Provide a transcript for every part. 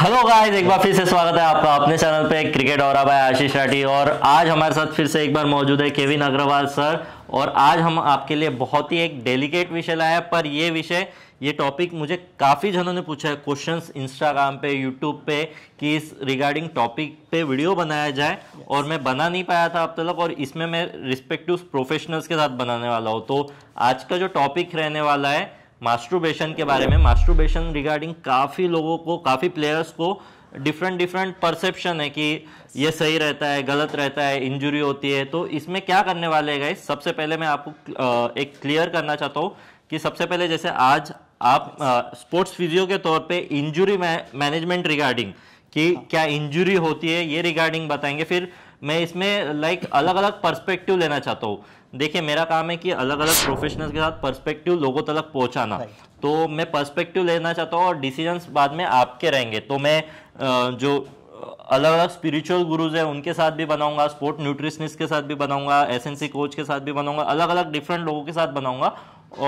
Hello guys एक बार फिर से स्वागत है आपका अपने चैनल पे क्रिकेट और भाई आशीष राठी और आज हमारे साथ फिर से एक बार मौजूद है केविन अग्रवाल सर और आज हम आपके लिए बहुत ही एक डेलिकेट विषय लाए हैं पर ये विषय ये टॉपिक मुझे काफ़ी जनों ने पूछा है क्वेश्चंस इंस्टाग्राम पे यूट्यूब पे कि इस रिगार्डिंग टॉपिक पे वीडियो बनाया जाए yes. और मैं बना नहीं पाया था अब तक और इसमें मैं रिस्पेक्टिव प्रोफेशनल्स के साथ बनाने वाला हूँ तो आज का जो टॉपिक रहने वाला है मास्ट्रोबेशन के बारे में मास्ट्रोबेशन रिगार्डिंग काफ़ी लोगों को काफ़ी प्लेयर्स को डिफरेंट डिफरेंट परसेप्शन है कि ये सही रहता है गलत रहता है इंजुरी होती है तो इसमें क्या करने वाले हैं गाइस सबसे पहले मैं आपको एक क्लियर करना चाहता हूँ कि सबसे पहले जैसे आज आप स्पोर्ट्स फिजियो के तौर पे इंजुरी मैनेजमेंट रिगार्डिंग कि हाँ। क्या इंजुरी होती है ये रिगार्डिंग बताएंगे फिर मैं इसमें लाइक अलग अलग पर्सपेक्टिव लेना चाहता हूँ देखिए मेरा काम है कि अलग अलग प्रोफेशनल्स के साथ पर्सपेक्टिव लोगों तक पहुँचाना तो मैं पर्सपेक्टिव लेना चाहता हूँ और डिसीजंस बाद में आपके रहेंगे तो मैं जो अलग अलग स्पिरिचुअल गुरुज हैं उनके साथ भी बनाऊंगा स्पोर्ट न्यूट्रिशनिस्ट के साथ भी बनाऊंगा एस कोच के साथ भी बनाऊंगा अलग अलग डिफरेंट लोगों के साथ बनाऊंगा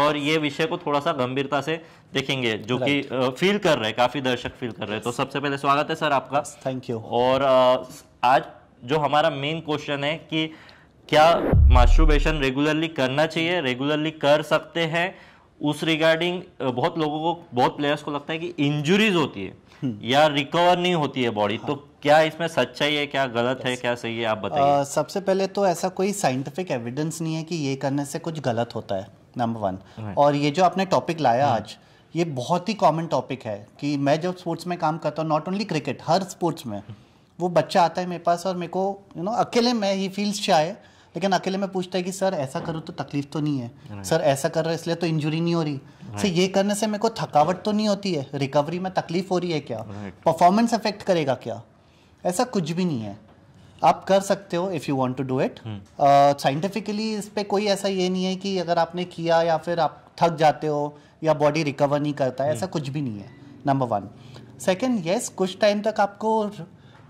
और ये विषय को थोड़ा सा गंभीरता से देखेंगे जो कि फील कर रहे हैं काफी दर्शक फील कर रहे हैं तो सबसे पहले स्वागत है सर आपका थैंक यू और आज जो हमारा मेन क्वेश्चन है कि क्या मास्टरबेशन रेगुलरली करना चाहिए रेगुलरली कर सकते हैं उस रिगार्डिंग बहुत लोगों को बहुत प्लेयर्स को लगता है कि इंजुरीज होती है हम्म। या रिकवर नहीं होती है बॉडी तो हाँ। तो क्या इसमें सच्चाई है क्या गलत है क्या सही है आप बताइए सबसे पहले तो ऐसा कोई साइंटिफिक एविडेंस नहीं है कि ये करने से कुछ गलत होता है नंबर वन और ये जो आपने टॉपिक लाया हम्म। आज ये बहुत ही कॉमन टॉपिक है कि मैं जब स्पोर्ट्स में काम करता हूँ नॉट ओनली क्रिकेट हर स्पोर्ट्स में वो बच्चा आता है मेरे पास और मेरे को यू नो अकेले में ही फील्स चाहे लेकिन अकेले में पूछता है कि सर ऐसा हाँ। करूँ तो तकलीफ तो नहीं है सर ऐसा कर रहा है इसलिए तो इंजरी नहीं हो रही सर ये करने से मेरे को थकावट तो नहीं होती है रिकवरी में तकलीफ हो रही है क्या परफॉर्मेंस अफेक्ट करेगा क्या ऐसा कुछ भी नहीं है आप कर सकते हो if you want to do it scientifically इस पर कोई ऐसा ये नहीं है कि अगर आपने किया या फिर आप थक जाते हो या बॉडी रिकवर नहीं करता है हम्म। ऐसा कुछ भी नहीं है नंबर वन सेकेंड येस कुछ टाइम तक आपको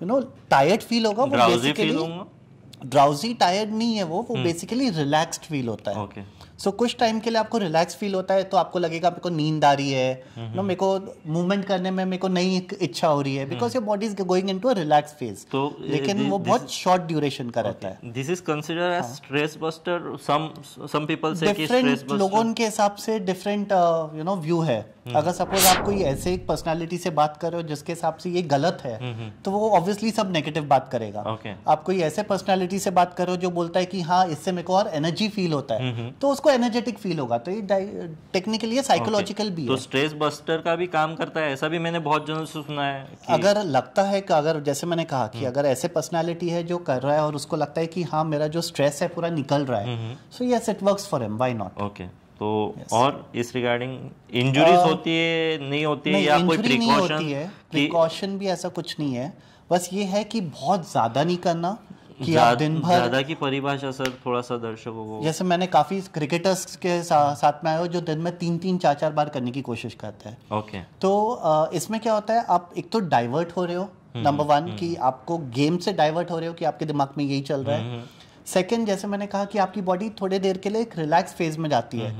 यू नो टायर्ड फील होगा वो बेसिकली ड्राउजी टायर्ड नहीं है वो वो बेसिकली रिलैक्स्ड फील होता है okay. सो so, कुछ टाइम के लिए आपको रिलैक्स फील होता है तो आपको लगेगा मेरे को नींद आ रही है नो मेरे को मूवमेंट करने में मेरे को नई इच्छा हो रही है because your body is going into relax phase तो लेकिन वो बहुत शॉर्ट ड्यूरेशन का रहता है this is consider as stress buster some some people से डिफरेंट लोगों के हिसाब से डिफरेंट यू नो व्यू है हम्म। अगर सपोज आप कोई ऐसे एक पर्सनालिटी से बात कर रहे हो जिसके हिसाब से ये गलत है तो वो ऑब्वियसली सब नेगेटिव बात करेगा okay. आप कोई ऐसे पर्सनालिटी से बात कर रहे हो जो बोलता है कि हाँ इससे मेरे को और एनर्जी फील होता है तो उसको एनर्जेटिक फील होगा तो ये टेक्निकली ये साइकोलॉजिकल भी तो है तो स्ट्रेस बस्टर का भी काम करता है ऐसा भी मैंने बहुत जनों से सुना है कि... अगर लगता है कि अगर जैसे मैंने कहा कि हम्म। अगर ऐसे पर्सनैलिटी है जो कर रहा है और उसको लगता है कि हाँ मेरा जो स्ट्रेस है पूरा निकल रहा है so yes it work for M Y not okay तो yes. और इस रिगार्डिंग इंजुरीज uh, होती है नहीं होती है या कोई प्रिकॉशन होती है प्रिकॉशन भी ऐसा कुछ नहीं है बस ये है कि बहुत ज़्यादा नहीं करना कि आप दिन भर ज्यादा की परिभाषा सर थोड़ा सा दर्शकों को जैसे मैंने काफी क्रिकेटर्स के सा, साथ में आया जो दिन में तीन तीन चार चार बार करने की कोशिश करते हैं ओके okay. तो इसमें क्या होता है आप एक तो डाइवर्ट हो रहे हो नंबर हम्म, वन हम्म, कि हम्म। आपको गेम से डाइवर्ट हो रहे हो कि आपके दिमाग में यही चल रहा है सेकेंड जैसे मैंने कहा कि आपकी बॉडी थोड़ी देर के लिए एक रिलैक्स फेज में जाती है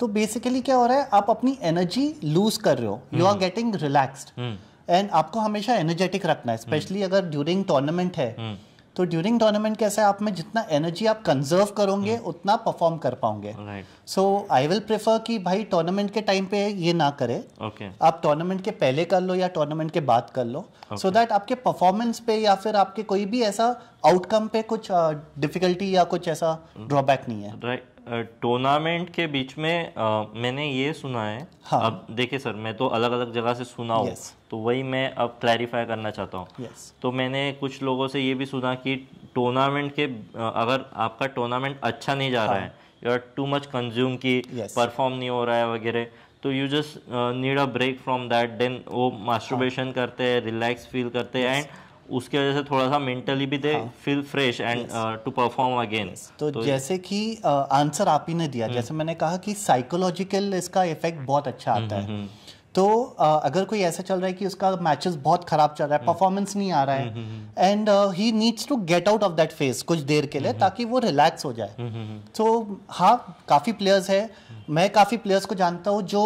तो बेसिकली क्या हो रहा है आप अपनी एनर्जी लूज कर रहे हो you are getting relax and आपको हमेशा एनर्जेटिक रखना है स्पेशली अगर ड्यूरिंग टूर्नामेंट है तो ड्यूरिंग टूर्नामेंट कैसा है आप में जितना एनर्जी आप कंजर्व करोगे हम्म। उतना परफॉर्म कर पाओगे सो आई विल प्रेफर कि भाई टूर्नामेंट के टाइम पे ये ना करे okay. आप टूर्नामेंट के पहले कर लो या टूर्नामेंट के बाद कर लो सो okay. दैट so आपके परफॉर्मेंस पे या फिर आपके कोई भी ऐसा आउटकम पे कुछ डिफिकल्टी uh, या कुछ ऐसा ड्रॉबैक hmm. नहीं है राइट right. टूर्नामेंट के बीच में आ, मैंने ये सुना है हाँ. अब देखिए सर मैं तो अलग अलग जगह से सुना हूँ yes. तो वही मैं अब क्लैरिफाई करना चाहता हूँ yes. तो मैंने कुछ लोगों से ये भी सुना कि टूर्नामेंट के अगर आपका टूर्नामेंट अच्छा नहीं जा हाँ. रहा है you are too much consume की परफॉर्म नहीं हो रहा है वगैरह तो you just need a break from that then वो मास्टरबेशन हाँ। करते हैं रिलैक्स फील करते हैं एंड उसकी वजह से थोड़ा सा मेंटली भी they feel fresh and to perform again तो, जैसे कि आंसर uh, आप ही ने दिया जैसे हम्म। मैंने कहा कि साइकोलॉजिकल इसका इफेक्ट बहुत अच्छा हम्म, आता है हम्म, तो uh, अगर कोई ऐसा चल रहा है कि उसका मैचेस बहुत खराब चल रहा है परफॉर्मेंस नहीं आ रहा है and he needs to get out of that phase कुछ देर के लिए ताकि वो रिलैक्स हो जाए तो हाँ काफ़ी प्लेयर्स है मैं काफ़ी प्लेयर्स को जानता हूँ जो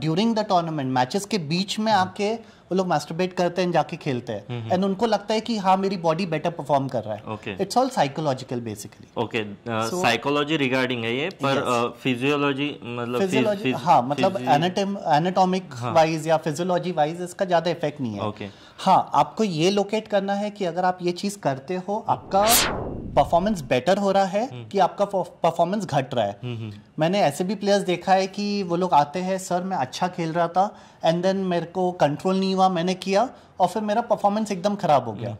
ड्यूरिंग द टूर्नामेंट मैचेस के बीच में आके वो लोग मास्टरबेट करते हैं जाके खेलते हैं एंड हम्म, हम्म। उनको लगता है कि हाँ मेरी बॉडी बेटर परफॉर्म कर रहा है it's all psychological basically okay psychology regarding है ये पर फिजियोलॉजी uh, मतलब फिजियोलॉजी हाँ मतलब एनाटॉमिक हाँ। वाइज या फिजियोलॉजी वाइज इसका ज्यादा इफेक्ट नहीं है हाँ आपको ये लोकेट करना है कि अगर आप ये चीज करते हो आपका परफॉर्मेंस बेटर हो रहा है हम्म। कि आपका परफॉर्मेंस घट रहा है हम्म, हम्म। मैंने ऐसे भी प्लेयर्स देखा है कि वो लोग आते हैं सर मैं अच्छा खेल रहा था एंड देन मेरे को कंट्रोल नहीं हुआ मैंने किया और फिर मेरा परफॉर्मेंस एकदम खराब हो गया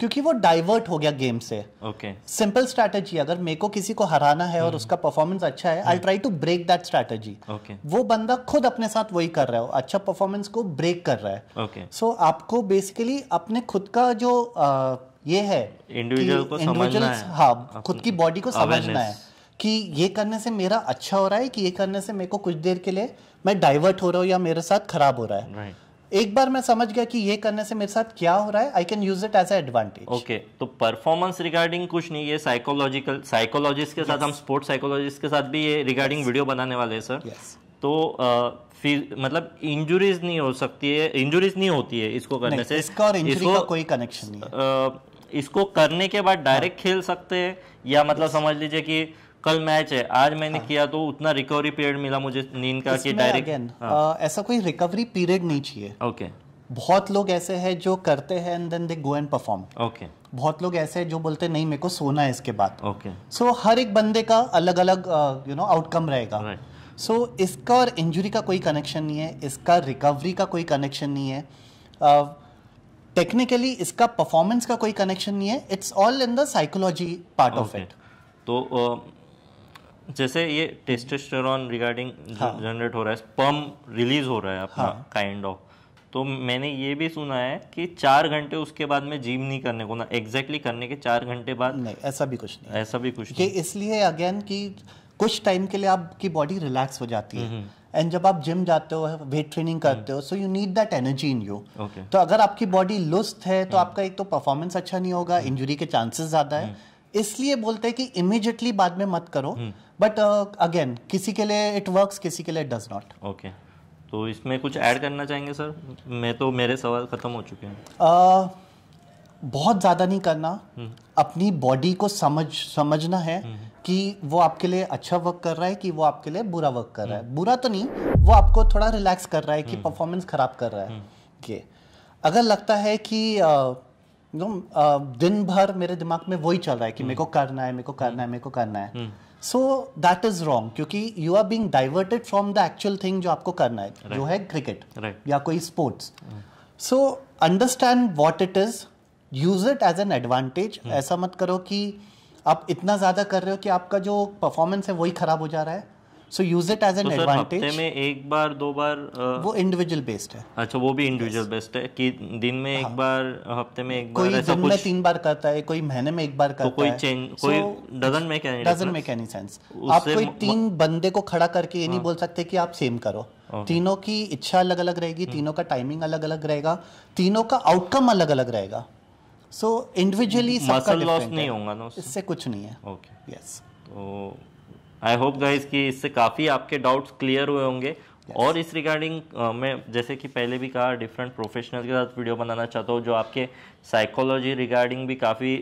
क्योंकि वो डाइवर्ट हो गया गेम से ओके सिंपल स्ट्रैटेजी अगर मेरे को किसी को हराना है और उसका परफॉर्मेंस अच्छा है I try to break that strategy वो बंदा खुद अपने साथ वही कर रहा है अच्छा परफॉर्मेंस को ब्रेक कर रहा है ओके okay. सो so, आपको बेसिकली अपने खुद का जो ये है इंडिविजुअल को इंडिविजुअल हाँ खुद की बॉडी को समझना है कि ये करने से मेरा अच्छा हो रहा है कि ये करने से मेरे को कुछ देर के लिए मैं डाइवर्ट हो रहा हूँ या मेरे साथ खराब हो रहा है right. एक बार मैं समझ गया कि ये करने से मेरे साथ क्या हो रहा है I can use it as advantage okay तो परफॉर्मेंस रिगार्डिंग कुछ नहीं ये साइकोलॉजिकल साइकोलॉजिस्ट के yes. साथ हम स्पोर्ट्स साइकोलॉजिस्ट के साथ भी ये रिगार्डिंग yes. वीडियो बनाने वाले हैं सर yes. तो फिर मतलब इंजुरीज नहीं हो सकती है इंजुरीज नहीं होती है इसको करने से इसका और इसको का कोई कनेक्शन नहीं है। इसको करने के बाद डायरेक्ट हाँ। खेल सकते हैं या मतलब समझ लीजिए कि कल मैच है आज मैंने हाँ। किया तो उतना रिकवरी पीरियड मिला मुझे नींद का कि डायरेक्ट हाँ। ऐसा कोई रिकवरी पीरियड नहीं चाहिए ओके बहुत लोग ऐसे हैं जो करते हैं and then they go and perform okay बहुत लोग ऐसे हैं जो बोलते हैं नहीं मेरे को सोना है इसके बाद ओके सो हर एक बंदे का अलग अलग यू नो आउटकम रहेगा right. सो so, इसका और इंजरी का कोई कनेक्शन नहीं है इसका रिकवरी का कोई कनेक्शन नहीं है टेक्निकली uh, इसका परफॉर्मेंस का कोई कनेक्शन नहीं है it's all in the psychology part of it तो uh, जैसे ये टेस्टोस्टेरॉन रिगार्डिंग जनरेट हो रहा है स्पर्म रिलीज हो रहा है अपना काइंड हाँ। ऑफ तो मैंने ये भी सुना है कि चार घंटे उसके बाद में जिम नहीं करने को ना एग्जैक्टली exactly करने के चार घंटे बाद नहीं ऐसा भी कुछ नहीं ऐसा भी कुछ ये इसलिए अगेन कि कुछ टाइम के लिए आपकी बॉडी रिलैक्स हो जाती है एंड जब आप जिम जाते हो वेट ट्रेनिंग करते हो so you need that energy in you तो अगर आपकी बॉडी लुस्त है तो हम्म। आपका एक तो परफॉर्मेंस अच्छा नहीं होगा इंजुरी हम्म। के चांसेस ज़्यादा है हम्म। इसलिए बोलते हैं कि इमिजिएटली बाद में मत करो बट अगेन uh, किसी के लिए इट वर्क किसी के लिए डज नॉट ओके तो इसमें कुछ ऐड करना चाहेंगे सर मैं तो मेरे सवाल ख़त्म हो चुके हैं uh, बहुत ज़्यादा नहीं करना हम्म। अपनी बॉडी को समझ समझना है हम्म। कि वो आपके लिए अच्छा वर्क कर रहा है कि वो आपके लिए बुरा वर्क कर रहा है हम्म। बुरा तो नहीं वो आपको थोड़ा रिलैक्स कर रहा है कि परफॉर्मेंस ख़राब कर रहा है ये अगर लगता है कि नो दिन भर मेरे दिमाग में वही चल रहा है कि मेरे को करना है मेरे को करना है मेरे को करना है सो दैट इज रॉन्ग क्योंकि you are being diverted from the actual thing जो आपको करना है right. जो है क्रिकेट right. या कोई sports so understand what it is use it as an advantage ऐसा मत करो कि आप इतना ज़्यादा कर रहे हो कि आपका जो परफॉर्मेंस है वही खराब हो जा रहा है so use it as an advantage में एक बार दो बार आ... वो इंडिविजुअल बेस्ड है अच्छा वो भी इंडिविजुअल yes. बेस्ड है कि दिन में हाँ. एक बार हफ्ते में एक कोई बार कोई दिन कुछ... में तीन बार करता है कोई महीने में एक बार तो करता तो कोई चेंज so, कोई डजन में any doesn't make any sense आप कोई तीन बंदे को खड़ा करके ये नहीं हाँ। बोल सकते कि आप सेम करो तीनों की इच्छा अलग अलग रहेगी हम्म। तीनों का टाइमिंग अलग अलग रहेगा तीनों का आउटकम अलग अलग रहेगा सो इंडिविजुअली मसल लॉस नहीं होगा ना इससे कुछ नहीं है ओके यस तो आई होप गाइस कि इससे काफ़ी आपके डाउट्स क्लियर हुए होंगे yes. और इस रिगार्डिंग मैं जैसे कि पहले भी कहा डिफरेंट प्रोफेशनल के साथ वीडियो बनाना चाहता हूँ जो आपके साइकोलॉजी रिगार्डिंग भी काफ़ी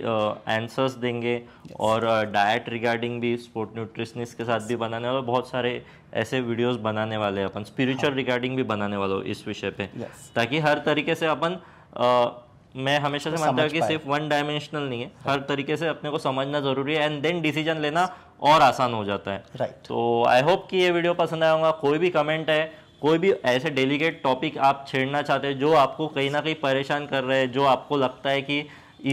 आंसर्स देंगे yes. और डाइट रिगार्डिंग भी स्पोर्ट न्यूट्रिशनिस्ट के साथ yes. भी बनाने वाले बहुत सारे ऐसे वीडियोस बनाने वाले अपन स्पिरिचुअल रिगार्डिंग हाँ। भी बनाने वाले इस विषय पे ताकि हर तरीके से अपन मैं हमेशा से मानता हूँ कि सिर्फ वन डायमेंशनल नहीं है हर तरीके से अपने को समझना जरूरी है एंड देन डिसीजन लेना और आसान हो जाता है राइट तो आई होप कि ये वीडियो पसंद आया होगा कोई भी कमेंट है कोई भी ऐसे डेलीकेट टॉपिक आप छेड़ना चाहते हैं जो आपको कहीं ना कहीं परेशान कर रहे हैं जो आपको लगता है कि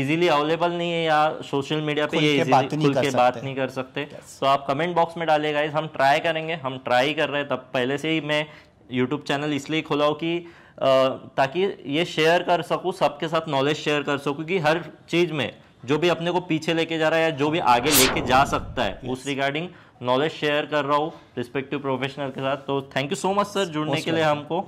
इजीली अवेलेबल नहीं है या सोशल मीडिया पे ये बात खुल के बात नहीं कर सकते yes. तो आप कमेंट बॉक्स में डालिएगा हम ट्राई करेंगे हम ट्राई कर रहे हैं तब पहले से ही मैं यूट्यूब चैनल इसलिए खोला हूँ कि ताकि ये शेयर कर सकूँ सबके साथ नॉलेज शेयर कर सकूँ कि हर चीज़ में जो भी अपने को पीछे लेके जा रहा है या जो भी आगे लेके जा सकता है उस रिगार्डिंग नॉलेज शेयर कर रहा हूँ रिस्पेक्टिव प्रोफेशनल के साथ तो thank you so much sir जुड़ने के लिए हमको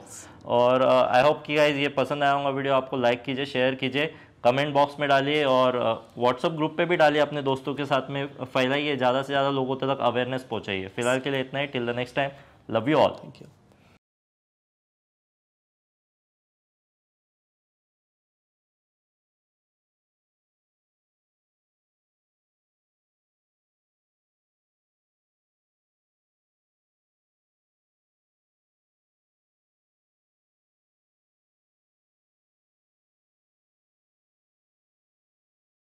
और आई होप कि गाइज ये पसंद आया होगा वीडियो आपको लाइक कीजिए शेयर कीजिए कमेंट बॉक्स में डालिए और व्हाट्सअप ग्रुप पे भी डालिए अपने दोस्तों के साथ में फैलाइए ज़्यादा से ज़्यादा लोगों तक अवेयरनेस पहुँचाइए फिलहाल के लिए इतना ही till the next time love you all thank you